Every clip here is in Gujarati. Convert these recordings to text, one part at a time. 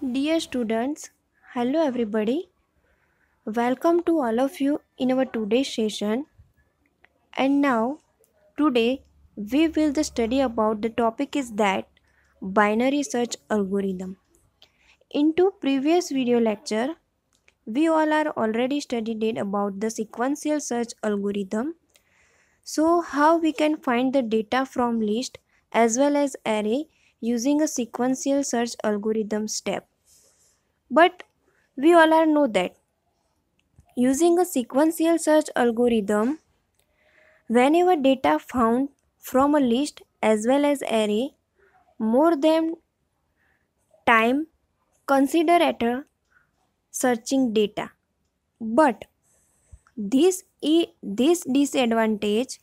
Dear students, hello everybody. Welcome to all of you in our today's session. And now, today we will study about the topic is that binary search algorithm. In two previous video lecture, we all are already studied it about the sequential search algorithm. So how we can find the data from list as well as array using a sequential search algorithm step. But we all are know that using a sequential search algorithm, whenever data found from a list as well as array more than time consider at a searching data but this this disadvantage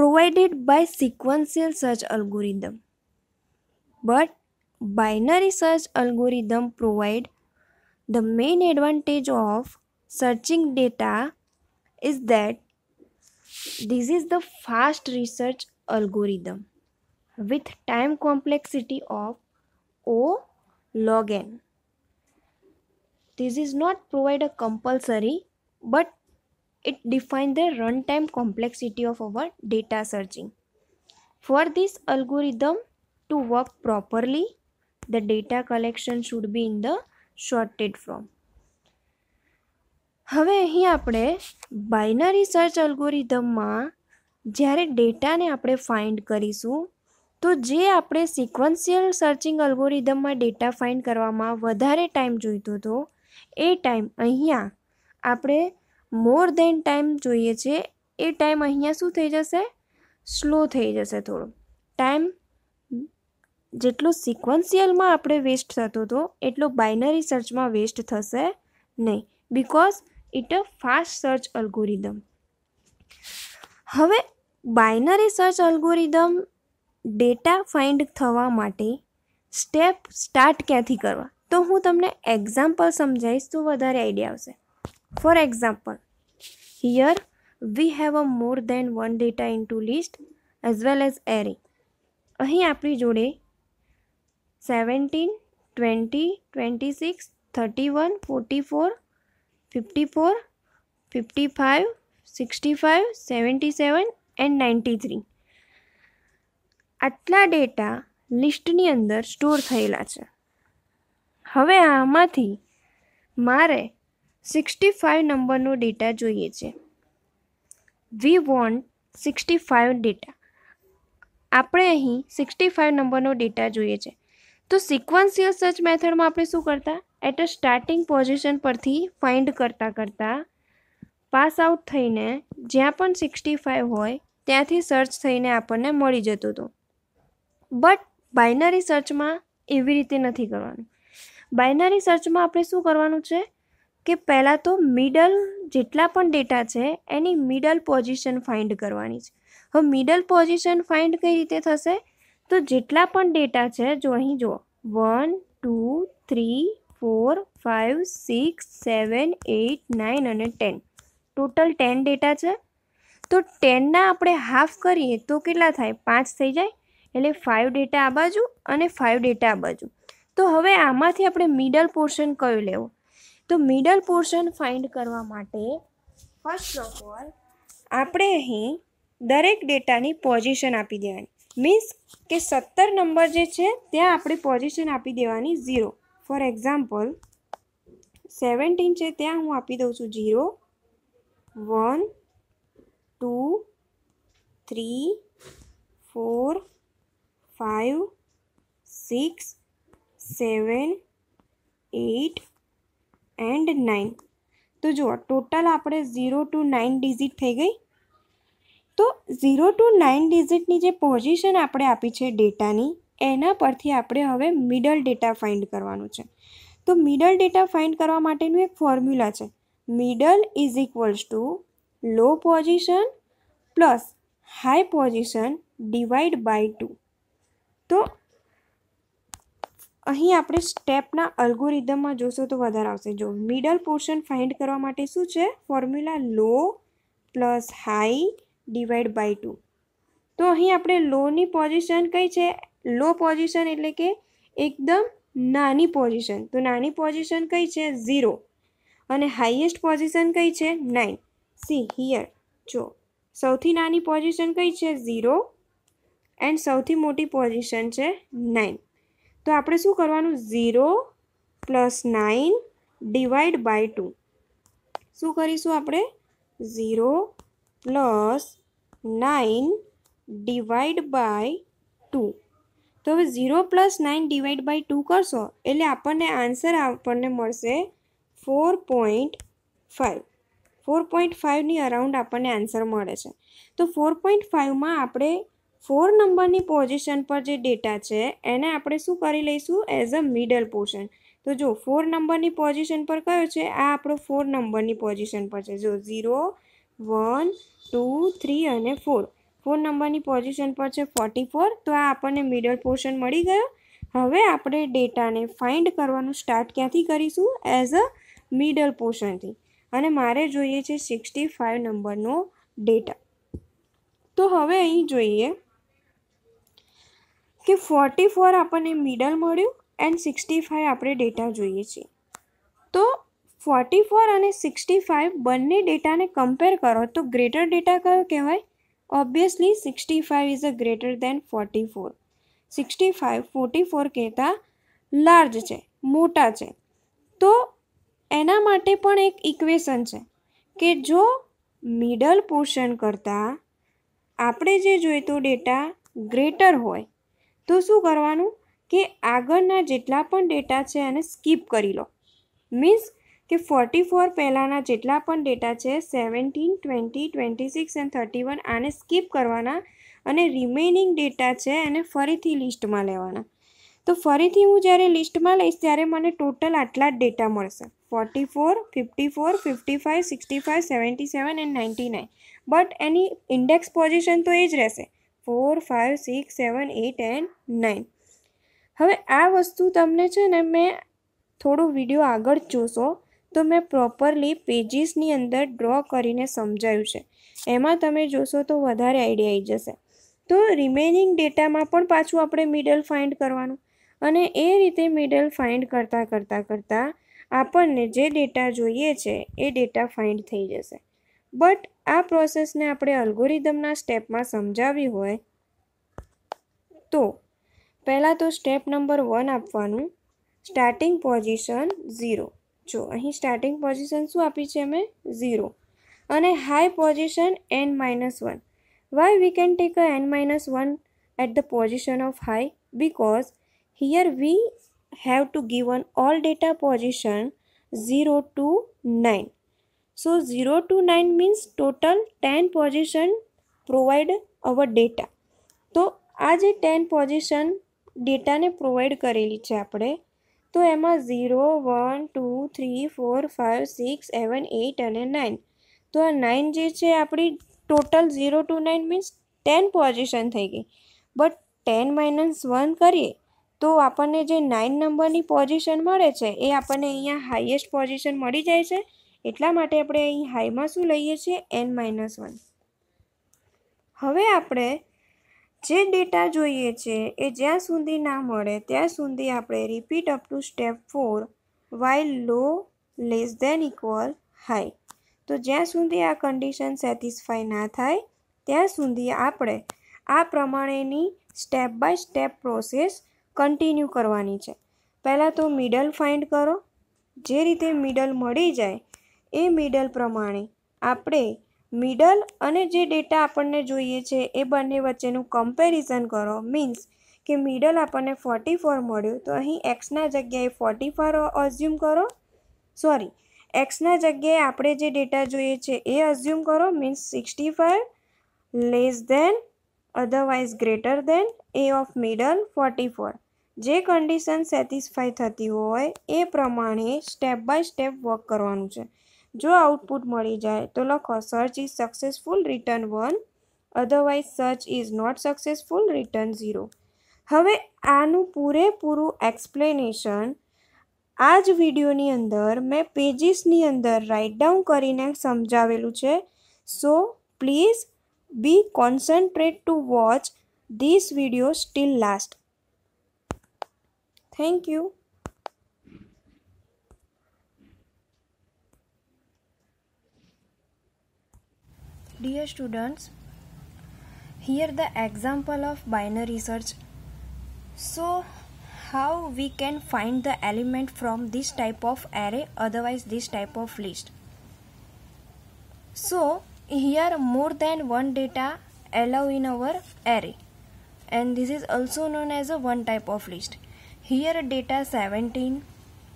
provided by sequential search algorithm. But binary search algorithm provide the main advantage of searching data is that this is the fast research algorithm with time complexity of O log n. This is not provide a compulsory but it defines the runtime complexity of our data searching. For this algorithm to work properly, the data collection should be in the shorted form. હવે અહીં આપણે બાઇનરી સર્ચ અલ્ગોરિધમમાં જ્યારે ડેટાને આપણે ફાઇન્ડ કરીશું તો જે આપણે સિક્વન્સિયલ સર્ચિંગ અલ્ગોરિધમમાં ડેટા ફાઇન્ડ કરવામાં વધારે ટાઈમ જોઈતો હતો એ ટાઈમ અહીંયા આપણે મોર દેન ટાઈમ જોઈએ છે એ ટાઈમ અહીંયા શું થઈ જશે સ્લો થઈ જશે થોડો ટાઈમ જેટલો સિક્વન્સિયલમાં આપણે વેસ્ટ થતો હતો એટલો બાઇનરી સર્ચમાં વેસ્ટ થશે નહીં because it a fast search algorithm હવે binary search algorithm data find થવા માટે સ્ટેપ સ્ટાર્ટ ક્યાંથી કરવા તો હું તમને એક્ઝામ્પલ સમજાવીશ તો વધારે આઈડિયા આવશે For example, here we have a more than one data into list as well as array. અહીં આપણી જોડે seventeen twenty twenty six thirty one forty four fifty four fifty five sixty five seventy seven and ninety three આટલા ડેટા લિસ્ટની અંદર સ્ટોર થયેલા છે હવે આમાંથી મારે સિક્સટી ફાઇવ નંબરનો ડેટા જોઈએ છે we want sixty five data આપણે અહીં સિક્સટી ફાઇવ નંબરનો ડેટા જોઈએ છે તો સિક્વન્સિયલ સર્ચ મેથડમાં આપણે શું કરતા એટ અ સ્ટાર્ટિંગ પોઝિશન પરથી ફાઇન્ડ કરતાં કરતાં પાસ આઉટ થઈને જ્યાં પણ સિક્સટી ફાઇવ હોય ત્યાંથી સર્ચ થઈને આપણને મળી જતું હતું બટ બાઇનરી સર્ચમાં એવી રીતે નથી કરવાનું બાઇનરી સર્ચમાં આપણે શું કરવાનું છે કે પહેલાં તો મિડલ જેટલા પણ ડેટા છે એની મિડલ પોઝિશન ફાઇન્ડ કરવાની છે હવે મિડલ પોઝિશન ફાઇન્ડ કઈ રીતે થશે તો જેટલા પણ ડેટા છે જો અહીં જુઓ one two three four five six seven eight nine અને ટેન ટોટલ ટેન ડેટા છે તો ટેનના આપણે હાફ કરીએ તો કેટલા થાય પાંચ થઈ જાય એટલે ફાઇવ ડેટા આ બાજુ અને ફાઇવ ડેટા આ બાજુ તો હવે આમાંથી આપણે મિડલ પોર્શન કયું લેવું તો મિડલ પોર્શન ફાઇન્ડ કરવા માટે ફર્સ્ટ ઓફ ઓલ આપણે અહીં દરેક ડેટાની પોઝિશન આપી દેવાની મીન્સ કે સત્તર નંબર જે છે ત્યાં આપણે પોઝિશન આપી દેવાની ઝીરો ફોર એક્ઝામ્પલ સેવન્ટીન છે ત્યાં હું આપી દઉં છું zero one two three four five six seven eight and nine તો જુઓ ટોટલ આપણે ઝીરો ટુ નાઇન ડિઝિટ થઈ ગઈ તો ઝીરો ટુ નાઇન ડિઝિટની જે પોઝિશન આપણે આપી છે ડેટાની એના પરથી આપણે હવે મિડલ ડેટા ફાઇન્ડ કરવાનું છે તો મિડલ ડેટા ફાઇન્ડ કરવા માટેનું એક ફોર્મ્યુલા છે middle is equals to low position plus high position divide by two તો અહીં આપણે સ્ટેપના અલ્ગોરિધમમાં જોશો તો વધારે આવશે જો મિડલ પોર્શન ફાઇન્ડ કરવા માટે શું છે formula low plus high divide by two તો અહીં આપણે લોની પોઝિશન કઈ છે લો પોઝિશન એટલે કે એકદમ નાની પોઝિશન તો નાની પોઝિશન કઈ છે ઝીરો અને હાઈએસ્ટ પોઝિશન કઈ છે નાઇન સી હિયર જો સૌથી નાની પોઝિશન કઈ છે ઝીરો એન્ડ સૌથી મોટી પોઝિશન છે નાઇન તો આપણે શું કરવાનું zero plus nine divide by two શું કરીશું આપણે zero plus nine divide by two તો હવે zero plus nine divide by two કરશો એટલે આપણને આન્સર આપણને મળશે four point five four point ફાઇવની અરાઉન્ડ આપણને આન્સર મળે છે તો ફોર પોઈન્ટ ફાઇવમાં આપણે ફોર નંબરની પોઝિશન પર જે ડેટા છે એને આપણે શું કરી લઈશું એઝ અ મિડલ પોર્શન તો જો ફોર નંબરની પોઝિશન પર કયો છે આ આપણો ફોર નંબરની પોઝિશન પર છે જો ઝીરો વન ટુ થ્રી અને ફોર ફોર નંબરની પોઝિશન પર છે ફોર્ટી ફોર તો આ આપણને મિડલ પોર્શન મળી ગયો હવે આપણે ડેટાને ફાઇન્ડ કરવાનું સ્ટાર્ટ ક્યાંથી કરીશું એઝ અ મિડલ પોર્શનથી અને મારે જોઈએ છે સિક્સટી ફાઇવ નંબરનો ડેટા તો હવે અહીં જોઈએ કે ફોર્ટી ફોર આપણને મિડલ મળ્યું એન્ડ સિક્સટી ફાઇવ આપણે ડેટા જોઈએ છીએ તો ફોર્ટી ફોર અને સિક્સટી ફાઇવ બંને ડેટાને કમ્પેર કરો તો ગ્રેટર ડેટા કયો કહેવાય obviously sixty five is a greater than forty four sixty five forty four કહેતા લાર્જ છે મોટા છે તો એના માટે પણ એક ઇક્વેશન છે કે જો મિડલ પોર્શન કરતાં આપણે જે જોઈતો ડેટા ગ્રેટર હોય તો શું કરવાનું કે આગળના જેટલા પણ ડેટા છે એને સ્કીપ કરી લો મીન્સ કે ફોર્ટી ફોર પહેલાંના જેટલા પણ ડેટા છે seventeen twenty twenty six and thirty one આને સ્કીપ કરવાના અને રિમેનિંગ ડેટા છે એને ફરીથી લિસ્ટમાં લેવાના તો ફરીથી હું જ્યારે લિસ્ટમાં લઈશ ત્યારે મને ટોટલ આટલા જ ડેટા મળશે forty four fifty four fifty five sixty five seventy seven and ninety nine but એની ઇન્ડેક્સ પોઝિશન તો એ જ રહેશે four five six seven eight and nine હવે આ વસ્તુ તમને છે ને મેં થોડો વિડીયો આગળ જોશો તો મેં પ્રોપરલી પેજીસની અંદર ડ્રો કરીને સમજાયું છે એમાં તમે જોશો તો વધારે આઈડિયા આવી જશે તો રિમેનિંગ ડેટામાં પણ પાછું આપણે મિડલ ફાઇન્ડ કરવાનું અને એ રીતે મિડલ ફાઇન્ડ કરતાં કરતાં કરતાં આપણને જે ડેટા જોઈએ છે એ ડેટા ફાઇન્ડ થઈ જશે બટ આ પ્રોસેસને આપણે અલ્ગોરિધમના સ્ટેપમાં સમજાવી હોય તો પહેલાં તો સ્ટેપ નંબર વન આપવાનું સ્ટાર્ટિંગ પોઝિશન ઝીરો જો અહીં સ્ટાર્ટિંગ પોઝિશન શું આપી છે અમે ઝીરો અને high position n minus one why we can take a n minus one at the position of high because here we have to given all data position zero to nine so zero to nine means total ten position provide our data તો આ જે ટેન પોઝિશન ડેટાને પ્રોવાઈડ કરેલી છે આપણે તો એમાં zero one two three four five six seven eight અને નાઇન તો આ નાઇન જે છે આપણી total zero to nine means ten position થઈ ગઈ બટ ટેન માઇનસ વન કરીએ તો આપણને જે નાઇન નંબરની પોઝિશન મળે છે એ આપણને અહીંયા હાઇએસ્ટ પોઝિશન મળી જાય છે એટલા માટે આપણે અહીં હાઈમાં શું લઈએ છીએ એન માઇનસ વન હવે આપણે જે ડેટા જોઈએ છે એ જ્યાં સુધી ના મળે ત્યાં સુધી આપણે repeat up to step four while low less than equal high તો જ્યાં સુધી આ કન્ડિશન સેટિસ્ફાય ના થાય ત્યાં સુધી આપણે આ પ્રમાણેની step by step process continue કરવાની છે પહેલાં તો મિડલ ફાઇન્ડ કરો જે રીતે મિડલ મળી જાય એ મિડલ પ્રમાણે આપણે મિડલ અને જે ડેટા આપણને જોઈએ છે એ બંને વચ્ચેનું કમ્પેરિઝન કરો મીન્સ કે મિડલ આપણને ફોર્ટી ફોર મળ્યું તો અહીં એક્સના જગ્યાએ ફોર્ટી ફોર અઝ્યુમ કરો સોરી એક્સના જગ્યાએ આપણે જે ડેટા જોઈએ છે એ અઝ્યુમ કરો means sixty five less than otherwise greater than A of middle forty four જે કન્ડિશન સેટિસ્ફાય થતી હોય એ પ્રમાણે સ્ટેપ બાય સ્ટેપ વર્ક કરવાનું છે જો આઉટપુટ મળી જાય તો લખો search is successful return one otherwise search is not successful return zero હવે આનું પૂરેપૂરું એક્સપ્લેનેશન આ જ વિડીયોની અંદર મેં પેજીસની અંદર રાઇટ ડાઉન કરીને સમજાવેલું છે so please be concentrate to watch this video still last thank you Dear students, here the example of binary search. So how we can find the element from this type of array otherwise this type of list. So here more than one data allow in our array and this is also known as a one type of list. Here data 17,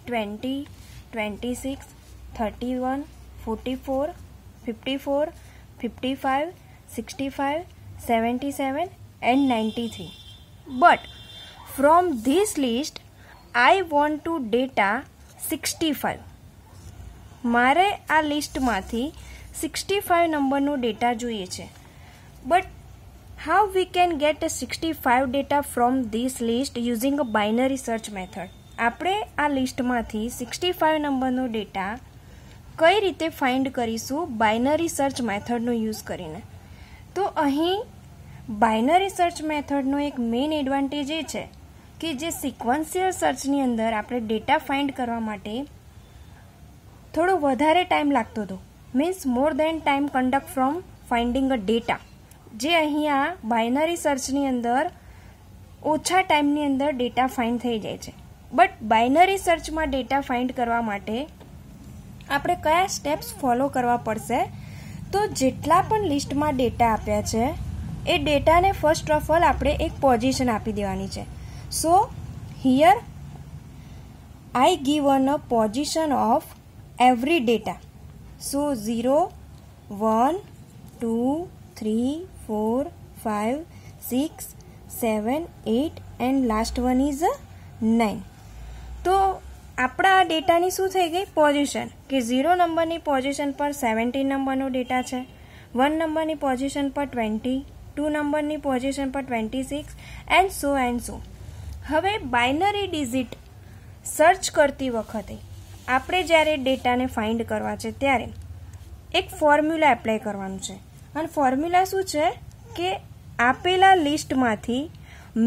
20, 26, 31, 44, 54 fifty five five seventy seven and ninety three but from this list I I to data data five મારે આ લિસ્ટમાંથી સિક્સટી ફાઇવ નંબરનો ડેટા જોઈએ છે but how we can get a sixty five data from this list using a binary search method આપણે આ લિસ્ટમાંથી સિક્સટી ફાઇવ નંબરનો ડેટા કઈ રીતે ફાઇન્ડ કરીશું બાઇનરી સર્ચ મેથડનો યુઝ કરીને તો અહીં બાઇનરી સર્ચ મેથડનો એક મેઇન એડવાન્ટેજ એ છે કે જે સિક્વન્સિયલ સર્ચની અંદર આપણે ડેટા ફાઇન્ડ કરવા માટે થોડો વધારે ટાઈમ લાગતો હતો means more than time conduct from finding a data જે અહીંયા બાઇનરી સર્ચની અંદર ઓછા ટાઈમની અંદર ડેટા ફાઇન્ડ થઈ જાય છે બટ બાઇનરી સર્ચમાં ડેટા ફાઇન્ડ કરવા માટે આપણે કયા સ્ટેપ્સ ફોલો કરવા પડશે તો જેટલા પણ લિસ્ટમાં ડેટા આપ્યા છે એ ડેટાને ફર્સ્ટ ઓફ ઓલ આપણે એક પોઝિશન આપી દેવાની છે so here I give an a position of every data so zero one two three four five six seven eight and last one is nine તો આપણા આ ડેટાની શું થઈ ગઈ પોઝિશન કે ઝીરો નંબરની પોઝિશન પર સેવન્ટીન નંબરનો ડેટા છે વન નંબરની પોઝિશન પર ટ્વેન્ટી ટુ નંબરની પોઝિશન પર twenty six and so and so હવે બાઇનરી ડિઝિટ સર્ચ કરતી વખતે આપણે જ્યારે ડેટાને ફાઇન્ડ કરવા છે ત્યારે એક ફોર્મ્યુલા એપ્લાય કરવાનું છે અને ફોર્મ્યુલા શું છે કે આપેલા લિસ્ટમાંથી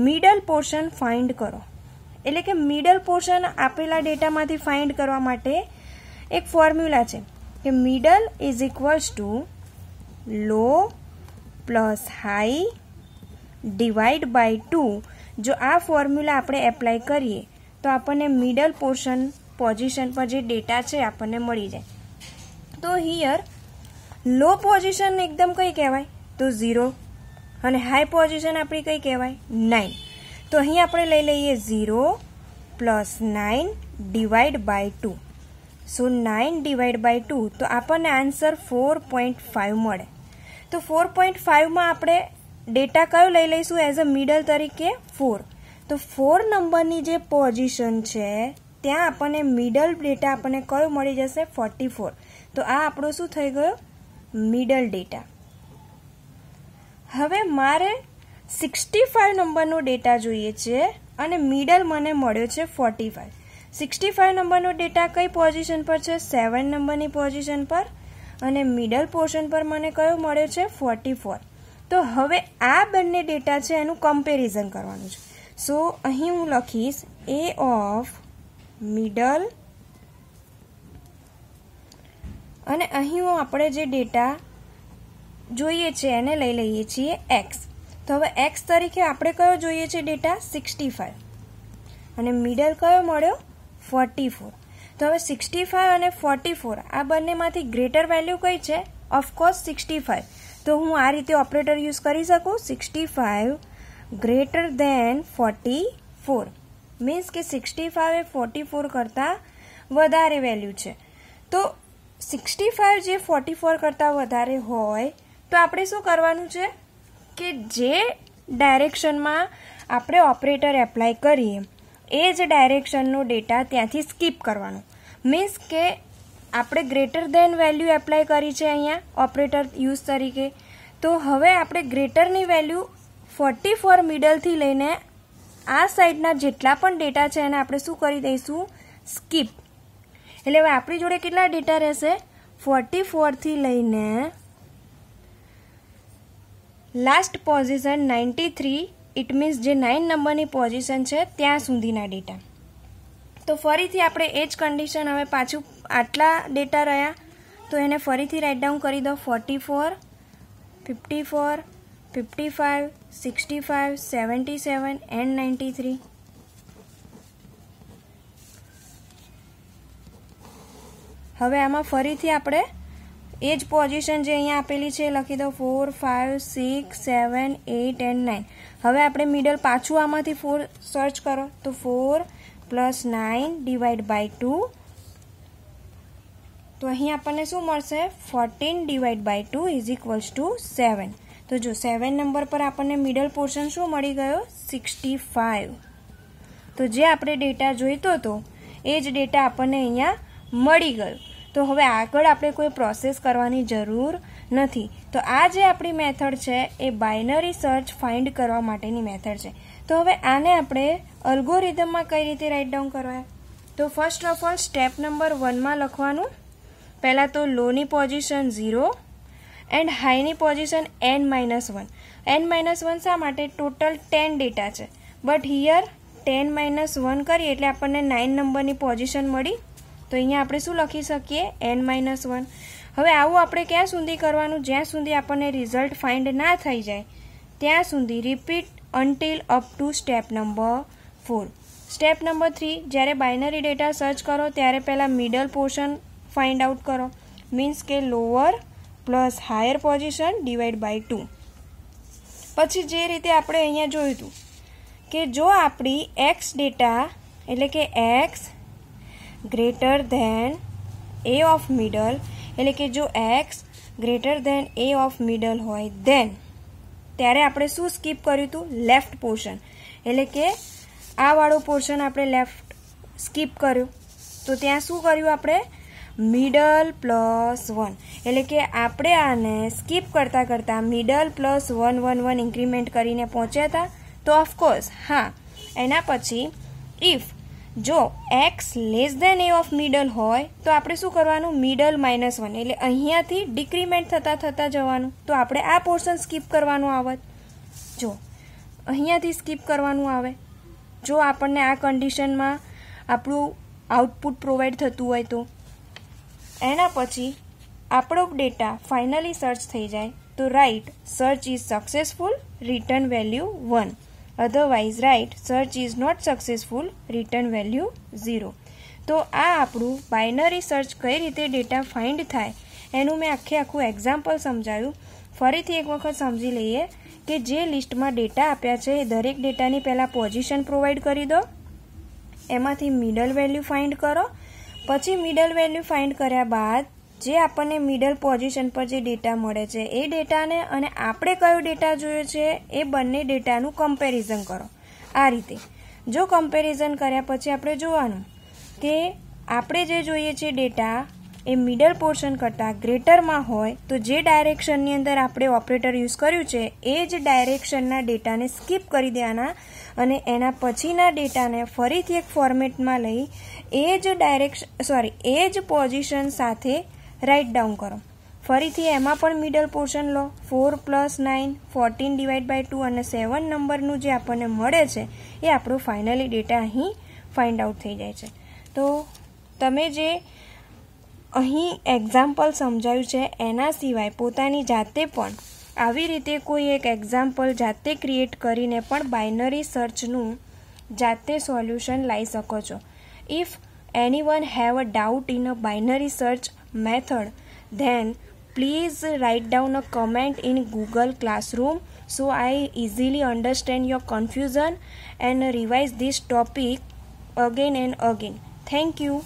મિડલ પોર્શન ફાઇન્ડ કરો એટલે કે મિડલ પોર્શન આપેલા ડેટામાંથી ફાઇન્ડ કરવા માટે એક ફોર્મ્યુલા છે કે middle is equals to low plus high divide by two જો આ ફોર્મ્યુલા આપણે એપ્લાય કરીએ તો આપણને મિડલ પોર્શન પોઝિશન પર જે ડેટા છે આપણને મળી જાય તો હિયર લો પોઝિશન એકદમ કઈ કહેવાય તો ઝીરો અને હાઈ પોઝિશન આપણી કઈ કહેવાય નાઇન તો અહીં આપણે લઈ લઈએ zero plus nine divide by two so nine divide by two તો આપણને આન્સર ફોર પોઈન્ટ ફાઇવ મળે તો ફોર પોઈન્ટ ફાઇવમાં આપણે ડેટા કયો લઈ લઈશું એઝ અ મિડલ તરીકે ફોર તો ફોર નંબરની જે પોઝિશન છે ત્યાં આપણને મિડલ ડેટા આપણને કયો મળી જશે ફોર્ટી ફોર તો આ આપણો શું થઈ ગયો મિડલ ડેટા હવે મારે સિક્સટી ફાઇવ નંબરનો ડેટા જોઈએ છે અને મિડલ મને મળ્યો છે ફોર્ટી ફાઇવ સિક્સટી ફાઇવ નંબરનો ડેટા કઈ પોઝિશન પર છે સેવન નંબરની પોઝિશન પર અને મિડલ પોર્શન પર મને કયો મળ્યો છે ફોર્ટી ફોર તો હવે આ બંને ડેટા છે એનું કમ્પેરિઝન કરવાનું છે સો અહીં હું લખીશ એ ઓફ મિડલ અને અહીં હું આપણે જે ડેટા જોઈએ છે એને લઈ લઈએ છીએ એક્સ તો હવે એક્સ તરીકે આપણે કયો જોઈએ છે ડેટા સિક્સટી ફાઇવ અને મિડલ કયો મળ્યો ફોર્ટી ફોર તો હવે સિક્સટી ફાઇવ અને ફોર્ટી ફોર આ બંનેમાંથી ગ્રેટર વેલ્યુ કઈ છે ઓફકોર્સ સિક્સટી ફાઇવ તો હું આ રીતે ઓપરેટર યુઝ કરી શકું sixty five greater than forty four means કે સિક્સટી ફાઇવ એ ફોર્ટી ફોર કરતાં વધારે વેલ્યુ છે તો સિક્સટી ફાઇવ જે ફોર્ટી ફોર કરતાં વધારે હોય તો આપણે શું કરવાનું છે કે જે ડાયરેક્શનમાં આપણે ઓપરેટર એપ્લાય કરીએ એ જ ડાયરેક્શનનો ડેટા ત્યાંથી સ્કીપ કરવાનો મીન્સ કે આપણે ગ્રેટર દેન વેલ્યુ એપ્લાય કરી છે અહીંયા ઓપરેટર યુઝ તરીકે તો હવે આપણે ગ્રેટરની વેલ્યુ ફોર્ટી ફોર મિડલથી લઈને આ સાઈડના જેટલા પણ ડેટા છે એને આપણે શું કરી દઈશું સ્કીપ એટલે હવે આપણી જોડે કેટલા ડેટા રહેશે ફોર્ટી ફોરથી લઈને last position ninety three it means જે નાઇન નંબરની પોઝિશન છે ત્યાં સુધીના ડેટા તો ફરીથી આપણે એ જ કન્ડિશન હવે પાછું આટલા ડેટા રહ્યા તો એને ફરીથી રાઇટ ડાઉન કરી દો forty four fifty four fifty five sixty five seventy seven and ninety three હવે આમાં ફરીથી આપણે એ જ પોઝિશન જે અહીંયા આપેલી છે લખી દો four five six seven eight and nine હવે આપણે મિડલ પાછું આમાંથી ફોર સર્ચ કરો તો four plus nine divide by two તો અહીં આપણને શું મળશે fourteen divide by two is equals to seven તો જો સેવન નંબર પર આપણને મિડલ પોર્શન શું મળી ગયો સિક્સટી ફાઇવ તો જે આપણે ડેટા જોઈતો હતો એ જ ડેટા આપણને અહીંયા મળી ગયો તો હવે આગળ આપણે કોઈ પ્રોસેસ કરવાની જરૂર નથી તો આ જે આપણી મેથડ છે એ બાઇનરી સર્ચ ફાઇન્ડ કરવા માટેની મેથડ છે તો હવે આને આપણે અલ્ગોરિધમમાં કઈ રીતે રાઇટ ડાઉન કરવા તો first of all step number વનમાં લખવાનું પહેલાં તો લોની પોઝિશન ઝીરો એન્ડ હાઈની position n minus one n minus one શા માટે ટોટલ ટેન ડેટા છે but here ten minus one કરીએ એટલે આપણને નાઇન નંબરની પોઝિશન મળી તો અહીંયા આપણે શું લખી શકીએ એન માઇનસ વન હવે આવું આપણે ક્યાં સુધી કરવાનું જ્યાં સુધી આપણને રિઝલ્ટ ફાઇન્ડ ના થઈ જાય ત્યાં સુધી repeat until up to step number four step number three જ્યારે બાઇનરી ડેટા સર્ચ કરો ત્યારે પહેલાં મિડલ પોર્શન ફાઇન્ડ આઉટ કરો મીન્સ કે lower plus higher position divide by two પછી જે રીતે આપણે અહીંયા જોયું હતું કે જો આપણી એક્સ ડેટા એટલે કે x greater than A of middle એટલે કે જો x greater than A of middle હોય ધેન ત્યારે આપણે શું સ્કીપ કર્યું હતું લેફ્ટ પોર્શન એટલે કે આ વાળો પોર્શન આપણે લેફ્ટ સ્કીપ કર્યું તો ત્યાં શું કર્યું આપણે મિડલ પ્લસ વન એટલે કે આપણે આને સ્કીપ કરતાં કરતાં middle plus one one one increment કરીને પહોંચ્યા હતા તો ઓફકોર્સ હા એના પછી ઇફ જો x less than A of middle હોય તો આપણે શું કરવાનું મિડલ માઇનસ વન એટલે અહીંયાથી ડિક્રીમેન્ટ થતાં થતાં જવાનું તો આપણે આ પોર્શન સ્કીપ કરવાનું આવત જો અહીંયાથી સ્કીપ કરવાનું આવે જો આપણને આ કન્ડિશનમાં આપણું આઉટપુટ પ્રોવાઈડ થતું હોય તો એના પછી આપણો ડેટા ફાઇનલી સર્ચ થઈ જાય તો write search is successful return value one otherwise write search is not successful return value zero તો આ આપણું બાઇનરી સર્ચ કઈ રીતે ડેટા ફાઇન્ડ થાય એનું મેં આખે આખું એક્ઝામ્પલ સમજાયું ફરીથી એક વખત સમજી લઈએ કે જે લિસ્ટમાં ડેટા આપ્યા છે એ દરેક ડેટાની પહેલાં પોઝિશન પ્રોવાઈડ કરી દો એમાંથી મિડલ વેલ્યુ ફાઇન્ડ કરો પછી મિડલ વેલ્યુ ફાઇન્ડ કર્યા બાદ જે આપણને મિડલ પોઝિશન પર જે ડેટા મળે છે એ ડેટાને અને આપણે કયો ડેટા જોયો છે એ બંને ડેટાનું કમ્પેરિઝન કરો આ રીતે જો કમ્પેરિઝન કર્યા પછી આપણે જોવાનું કે આપણે જે જોઈએ છે ડેટા એ મિડલ પોર્શન કરતાં ગ્રેટરમાં હોય તો જે ડાયરેક્શનની અંદર આપણે ઓપરેટર યુઝ કર્યું છે એ જ ડાયરેક્શનના ડેટાને સ્કીપ કરી દેવાના અને એના પછીના ડેટાને ફરીથી એક ફોર્મેટમાં લઈ એ જ ડાયરેક્શન સોરી એ જ પોઝિશન સાથે રાઇટ ડાઉન કરો ફરીથી એમાં પણ મિડલ પોર્શન લો four plus nine fourteen divide by two અને સેવન નંબરનું જે આપણને મળે છે એ આપણો ફાઇનલી ડેટા અહીં ફાઇન્ડ આઉટ થઈ જાય છે તો તમે જે અહીં એક્ઝામ્પલ સમજાયું છે એના સિવાય પોતાની જાતે પણ આવી રીતે કોઈ એક એક્ઝામ્પલ જાતે ક્રિએટ કરીને પણ બાઇનરી સર્ચનું જાતે સોલ્યુશન લાવી શકો છો if any one have a doubt in a binary search method then please write down a comment in google classroom so i easily understand your confusion and revise this topic again and again thank you